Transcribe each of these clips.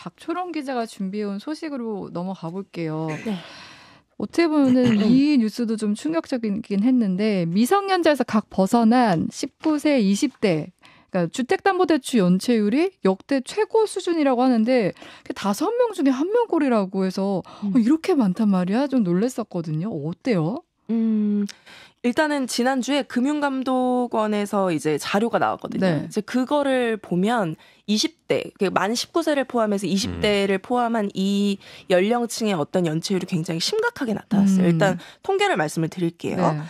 박초롱 기자가 준비해온 소식으로 넘어가 볼게요. 네. 어떻게 보면은 이 뉴스도 좀 충격적이긴 했는데 미성년자에서 각 벗어난 19세, 20대 그러니까 주택담보대출 연체율이 역대 최고 수준이라고 하는데 다섯 명 중에 한 명꼴이라고 해서 음. 어, 이렇게 많단 말이야 좀 놀랬었거든요. 어때요? 음. 일단은 지난주에 금융감독원에서 이제 자료가 나왔거든요. 네. 이제 그거를 보면 20대, 그 만 19세를 포함해서 20대를 음. 포함한 이 연령층의 어떤 연체율이 굉장히 심각하게 나타났어요. 음. 일단 통계를 말씀을 드릴게요. 네.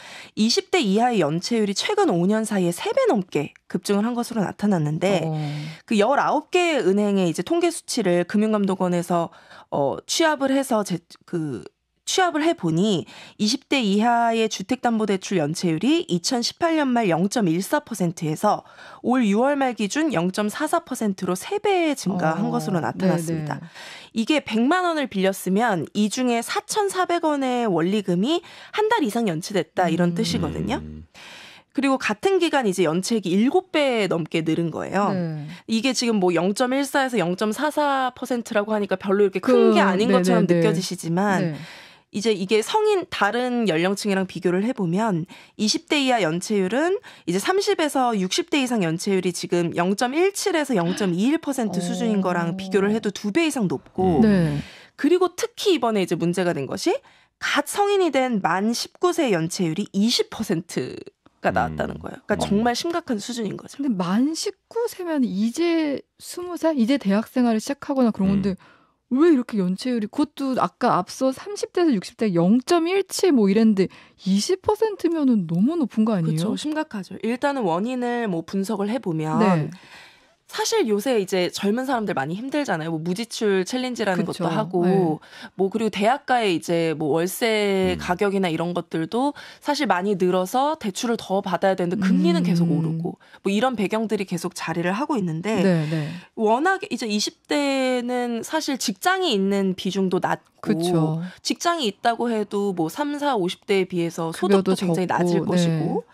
20대 이하의 연체율이 최근 5년 사이에 3배 넘게 급증을 한 것으로 나타났는데 어. 그1 9개 은행의 이제 통계 수치를 금융감독원에서 어, 취합을 해서 제, 그 취합을 해보니 20대 이하의 주택담보대출 연체율이 2018년 말 0.14%에서 올 6월 말 기준 0.44%로 3배 증가한 어, 것으로 나타났습니다. 네네. 이게 100만 원을 빌렸으면 이 중에 4,400원의 원리금이 한 달 이상 연체됐다 이런 음. 뜻이거든요. 그리고 같은 기간 이제 연체액이 7배 넘게 늘은 거예요. 네. 이게 지금 뭐 0.14에서 0.44%라고 하니까 별로 이렇게 큰게 그, 아닌 그, 것처럼 느껴지시지만 네. 이제 이게 성인 다른 연령층이랑 비교를 해보면 20대 이하 연체율은 이제 30에서 60대 이상 연체율이 지금 0.17에서 0.21% 어. 수준인 거랑 비교를 해도 두 배 이상 높고 음. 네. 그리고 특히 이번에 이제 문제가 된 것이 갓 성인이 된 만 19세 연체율이 20%. 가 나왔다는 음. 거예요. 그러니까 음. 정말 심각한 수준인 거죠. 근데 만 19세면 이제 20살, 이제 대학 생활을 시작하거나 그런 건데 음. 왜 이렇게 연체율이 그것도 아까 앞서 30대에서 60대 0.17뭐 이랬는데 20%면은 너무 높은 거 아니에요? 그렇죠. 심각하죠. 일단은 원인을 뭐 분석을 해 보면 네. 사실 요새 이제 젊은 사람들 많이 힘들잖아요. 뭐 무지출 챌린지라는 그쵸. 것도 하고 네. 뭐 그리고 대학가에 이제 뭐 월세 음. 가격이나 이런 것들도 사실 많이 늘어서 대출을 더 받아야 되는데 음. 금리는 음. 계속 오르고 뭐 이런 배경들이 계속 자리를 하고 있는데 네, 네. 워낙 이제 20대는 사실 직장이 있는 비중도 낮고 그쵸. 직장이 있다고 해도 뭐 3, 4, 50대에 비해서 소득도 굉장히 적고, 낮을 네. 것이고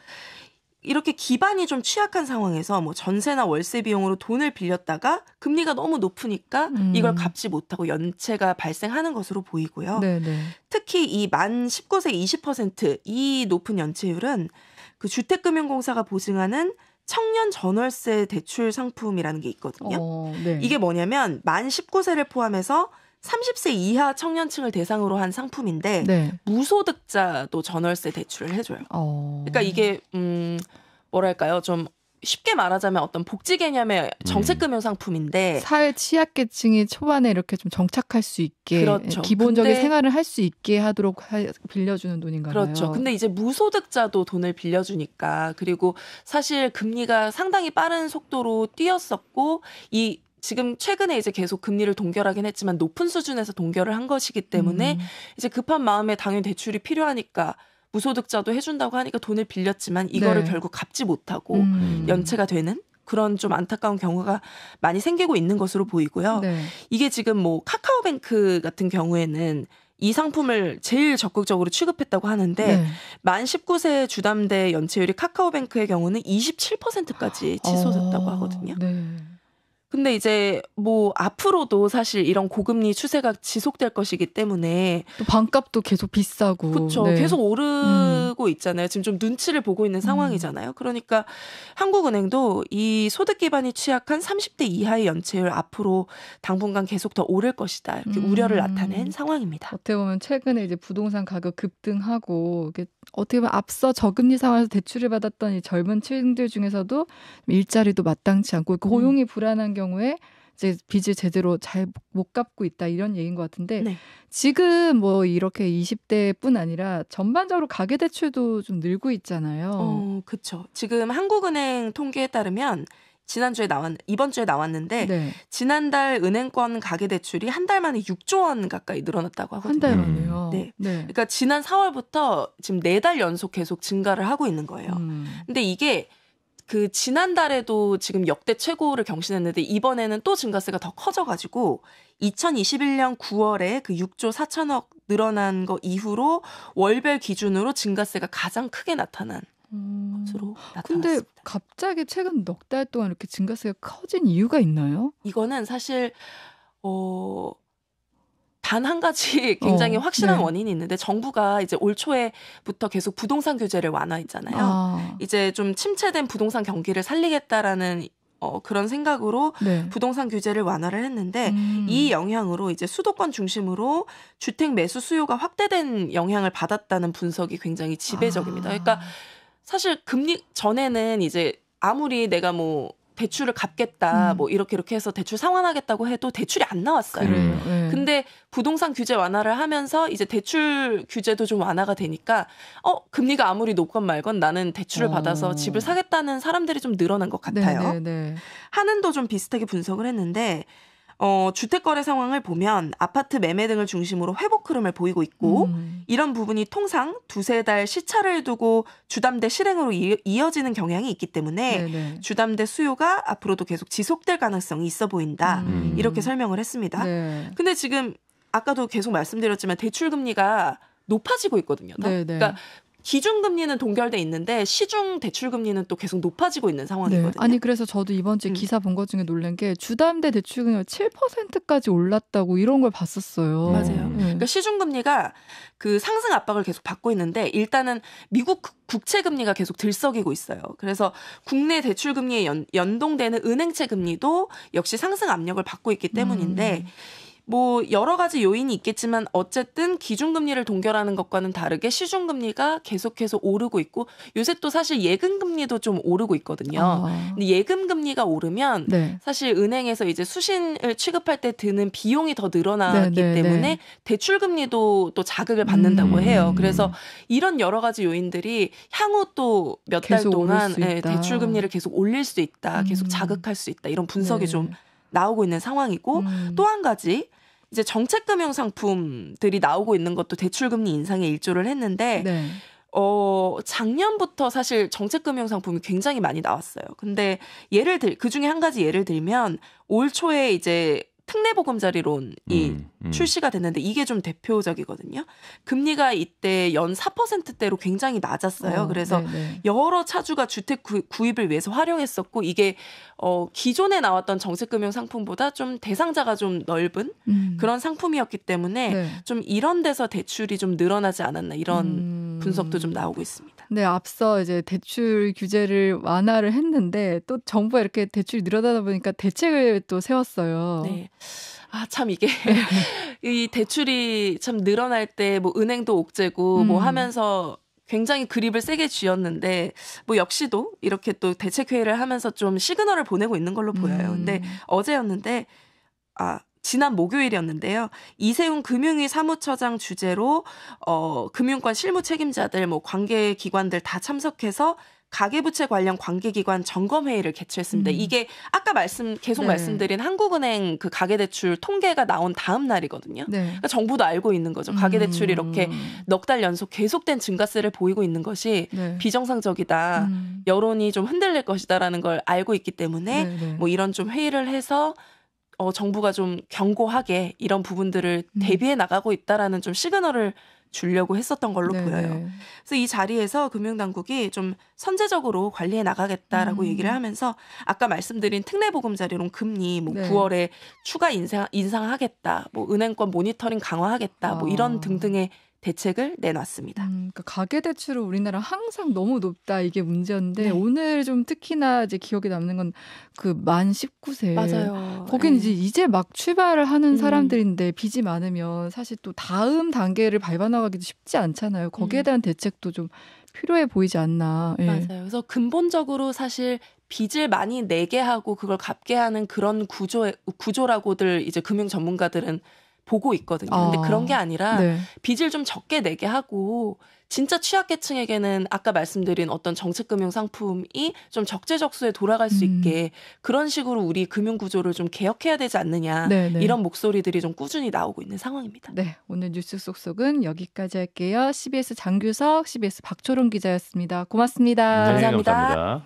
이렇게 기반이 좀 취약한 상황에서 뭐 전세나 월세 비용으로 돈을 빌렸다가 금리가 너무 높으니까 음. 이걸 갚지 못하고 연체가 발생하는 것으로 보이고요. 네네. 특히 이 만 19세 20%이 높은 연체율은 그 주택금융공사가 보증하는 청년 전월세 대출 상품이라는 게 있거든요. 어, 네. 이게 뭐냐면 만 19세를 포함해서 30세 이하 청년층을 대상으로 한 상품인데 네. 무소득자도 전월세 대출을 해줘요. 어... 그러니까 이게 음 뭐랄까요 좀 쉽게 말하자면 어떤 복지 개념의 음. 정책금융 상품인데 사회 취약계층이 초반에 이렇게 좀 정착할 수 있게 그렇죠. 기본적인 근데, 생활을 할 수 있게 하도록 하, 빌려주는 돈인가요? 그렇죠. 근데 이제 무소득자도 돈을 빌려주니까 그리고 사실 금리가 상당히 빠른 속도로 뛰었었고 이 지금 최근에 이제 계속 금리를 동결하긴 했지만 높은 수준에서 동결을 한 것이기 때문에 음. 이제 급한 마음에 당연히 대출이 필요하니까 무소득자도 해준다고 하니까 돈을 빌렸지만 이거를 네. 결국 갚지 못하고 음. 연체가 되는 그런 좀 안타까운 경우가 많이 생기고 있는 것으로 보이고요. 네. 이게 지금 뭐 카카오뱅크 같은 경우에는 이 상품을 제일 적극적으로 취급했다고 하는데 네. 만 19세 주담대 연체율이 카카오뱅크의 경우는 27%까지 어. 치솟았다고 하거든요. 네. 근데 이제 뭐 앞으로도 사실 이런 고금리 추세가 지속될 것이기 때문에 또 반값도 계속 비싸고 그렇죠. 네. 계속 오르고 음. 있잖아요. 지금 좀 눈치를 보고 있는 음. 상황이잖아요. 그러니까 한국은행도 이 소득 기반이 취약한 30대 이하의 연체율 앞으로 당분간 계속 더 오를 것이다. 이렇게 음. 우려를 나타낸 음. 상황입니다. 어떻게 보면 최근에 이제 부동산 가격 급등하고 어떻게 보면 앞서 저금리 상황에서 대출을 받았던 이 젊은 층들 중에서도 일자리도 마땅치 않고 음. 고용이 불안한 경우 경우에 이제 빚을 제대로 잘 못 갚고 있다 이런 얘기인 것 같은데 네. 지금 뭐 이렇게 20대뿐 아니라 전반적으로 가계 대출도 좀 늘고 있잖아요. 어, 그렇죠. 지금 한국은행 통계에 따르면 지난주에 나왔 이번 주에 나왔는데 네. 지난달 은행권 가계 대출이 한 달 만에 6조 원 가까이 늘어났다고 하거든요. 한달 음. 만에요. 네. 네. 그러니까 지난 4월부터 지금 4달 연속 계속 증가를 하고 있는 거예요. 음. 근데 이게 그 지난달에도 지금 역대 최고를 경신했는데 이번에는 또 증가세가 더 커져가지고 2021년 9월에 그 6조 4천억 늘어난 거 이후로 월별 기준으로 증가세가 가장 크게 나타난 음. 것으로 나타났습니다. 근데 갑자기 최근 넉 달 동안 이렇게 증가세가 커진 이유가 있나요? 이거는 사실 어 단한 가지 어, 굉장히 어, 확실한 네. 원인이 있는데 정부가 이제 올 초에부터 계속 부동산 규제를 완화했잖아요. 아. 이제 좀 침체된 부동산 경기를 살리겠다라는 어, 그런 생각으로 네. 부동산 규제를 완화를 했는데 음. 이 영향으로 이제 수도권 중심으로 주택 매수 수요가 확대된 영향을 받았다는 분석이 굉장히 지배적입니다. 아. 그러니까 사실 금리 전에는 이제 아무리 내가 뭐 대출을 갚겠다 음. 뭐 이렇게 이렇게 해서 대출 상환하겠다고 해도 대출이 안 나왔어요. 그 근데 부동산 규제 완화를 하면서 이제 대출 규제도 좀 완화가 되니까 어 금리가 아무리 높건 말건 나는 대출을 어. 받아서 집을 사겠다는 사람들이 좀 늘어난 것 같아요. 네, 네, 네. 한은도 좀 비슷하게 분석을 했는데 어, 주택거래 상황을 보면 아파트 매매 등을 중심으로 회복 흐름을 보이고 있고 음. 이런 부분이 통상 두세 달 시차를 두고 주담대 실행으로 이어지는 경향이 있기 때문에 네네. 네. 주담대 수요가 앞으로도 계속 지속될 가능성이 있어 보인다. 음. 이렇게 설명을 했습니다. 네. 근데 지금 아까도 계속 말씀드렸지만 대출 금리가 높아지고 있거든요. 네, 네. 그러니까 기준금리는 동결돼 있는데 시중 대출금리는 또 계속 높아지고 있는 상황이거든요. 네. 아니 그래서 저도 이번 주에 음. 기사 본 것 중에 놀란 게 주담대 대출금리가 7%까지 올랐다고 이런 걸 봤었어요. 음. 맞아요. 네. 그러니까 시중금리가 그 상승 압박을 계속 받고 있는데 일단은 미국 국채 금리가 계속 들썩이고 있어요. 그래서 국내 대출 금리에 연, 동되는 은행채 금리도 역시 상승 압력을 받고 있기 때문인데 음. 뭐 여러 가지 요인이 있겠지만 어쨌든 기준금리를 동결하는 것과는 다르게 시중금리가 계속해서 오르고 있고 요새 또 사실 예금금리도 좀 오르고 있거든요. 아. 근데 예금금리가 오르면 네. 사실 은행에서 이제 수신을 취급할 때 드는 비용이 더 늘어나기 네, 네, 때문에 네. 대출금리도 또 자극을 받는다고 음. 해요. 그래서 이런 여러 가지 요인들이 향후 또 몇 달 동안 예, 대출금리를 계속 올릴 수 있다, 계속 음. 자극할 수 있다 이런 분석이 네. 좀 나오고 있는 상황이고 음. 또한 가지 이제 정책금융 상품들이 나오고 있는 것도 대출금리 인상에 일조를 했는데 네. 어, 작년부터 사실 정책금융 상품이 굉장히 많이 나왔어요. 근데 예를 들, 그 중에 한 가지 예를 들면 올 초에 이제 특례보금자리론이 음, 음. 출시가 됐는데 이게 좀 대표적이거든요. 금리가 이때 연 4%대로 굉장히 낮았어요. 어, 그래서 네네. 네. 여러 차주가 주택 구, 입을 위해서 활용했었고 이게 어, 기존에 나왔던 정책금융 상품보다 좀 대상자가 좀 넓은 음. 그런 상품이었기 때문에 네. 좀 이런 데서 대출이 좀 늘어나지 않았나 이런 음. 분석도 좀 나오고 있습니다. 네, 앞서 이제 대출 규제를 완화를 했는데 또 정부가 이렇게 대출이 늘어나다 보니까 대책을 또 세웠어요. 네. 아, 참 이게 네. 이 대출이 참 늘어날 때 뭐 은행도 옥죄고 뭐 음. 뭐 하면서 굉장히 그립을 세게 쥐었는데 뭐 역시도 이렇게 또 대책 회의를 하면서 좀 시그널을 보내고 있는 걸로 음. 보여요. 음. 근데 어제였는데 아 지난 목요일이었는데요. 이세훈 금융위 사무처장 주재로 어, 금융권 실무 책임자들, 뭐 관계 기관들 다 참석해서 가계부채 관련 관계기관 점검회의를 개최했습니다. 음. 이게 아까 말씀 계속 네. 말씀드린 한국은행 그 가계대출 통계가 나온 다음 날이거든요. 네. 그러니까 정부도 알고 있는 거죠. 가계대출이 음. 이렇게 넉 달 연속 계속된 증가세를 보이고 있는 것이 네. 비정상적이다. 음. 여론이 좀 흔들릴 것이다라는 걸 알고 있기 때문에 네, 네. 뭐 이런 좀 회의를 해서 어, 정부가 좀 견고하게 이런 부분들을 음. 대비해 나가고 있다라는 좀 시그널을 주려고 했었던 걸로 네네. 보여요. 그래서 이 자리에서 금융당국이 좀 선제적으로 관리해 나가겠다라고 음. 얘기를 하면서 아까 말씀드린 특례보금자리론 금리 뭐 네. 9월에 추가 인상, 인상하겠다, 뭐 은행권 모니터링 강화하겠다, 뭐 이런 아. 등등의 대책을 내놨습니다. 음, 그러니까 가계 대출은 우리나라 항상 너무 높다 이게 문제인데 네. 오늘 좀 특히나 이제 기억에 남는 건 그 만 19세 맞아요. 거긴 네. 이제 이제 막 출발을 하는 음. 사람들인데 빚이 많으면 사실 또 다음 단계를 밟아 나가기도 쉽지 않잖아요. 거기에 음. 대한 음. 대책도 좀 필요해 보이지 않나. 예. 맞아요. 그래서 근본적으로 사실 빚을 많이 내게 하고 그걸 갚게 하는 그런 구조 구조라고들 이제 금융 전문가들은 보고 있거든요. 아. 근데 그런 게 아, 아니라 네. 빚을 좀 적게 내게 하고 진짜 취약계층에게는 아까 말씀드린 어떤 정책금융 상품이 좀 적재적소에 돌아갈 수 음. 있게 그런 식으로 우리 금융 구조를 좀 개혁해야 되지 않느냐 네네. 네. 이런 목소리들이 좀 꾸준히 나오고 있는 상황입니다. 네, 오늘 뉴스 속속은 여기까지 할게요. CBS 장규석, CBS 박초롱 기자였습니다. 고맙습니다. 네, 감사합니다. 감사합니다.